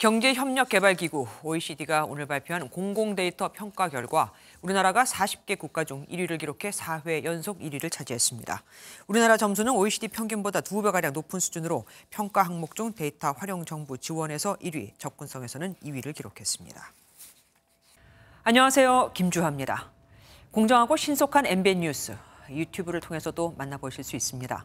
경제협력개발기구 OECD가 오늘 발표한 공공데이터 평가 결과 우리나라가 40개 국가 중 1위를 기록해 4회 연속 1위를 차지했습니다. 우리나라 점수는 OECD 평균보다 2배가량 높은 수준으로 평가 항목 중 데이터 활용 정부 지원에서 1위, 접근성에서는 2위를 기록했습니다. 안녕하세요. 김주하입니다. 공정하고 신속한 MBN 뉴스, 유튜브를 통해서도 만나보실 수 있습니다.